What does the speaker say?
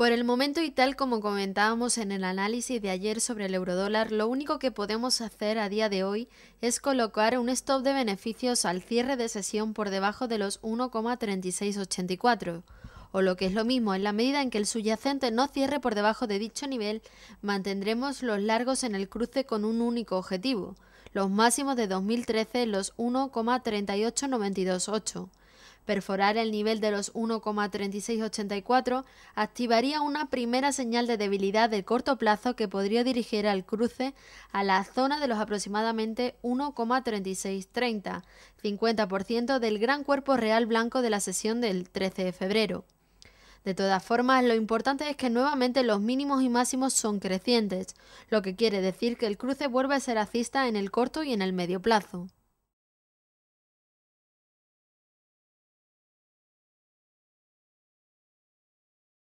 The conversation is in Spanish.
Por el momento y tal como comentábamos en el análisis de ayer sobre el eurodólar, lo único que podemos hacer a día de hoy es colocar un stop de beneficios al cierre de sesión por debajo de los 1,3684, o lo que es lo mismo, en la medida en que el subyacente no cierre por debajo de dicho nivel, mantendremos los largos en el cruce con un único objetivo, los máximos de 2013, los 1,38928 Perforar el nivel de los 1,3684 activaría una primera señal de debilidad de corto plazo que podría dirigir al cruce a la zona de los aproximadamente 1,3630, 50% del gran cuerpo real blanco de la sesión del 13 de febrero. De todas formas, lo importante es que nuevamente los mínimos y máximos son crecientes, lo que quiere decir que el cruce vuelve a ser alcista en el corto y en el medio plazo.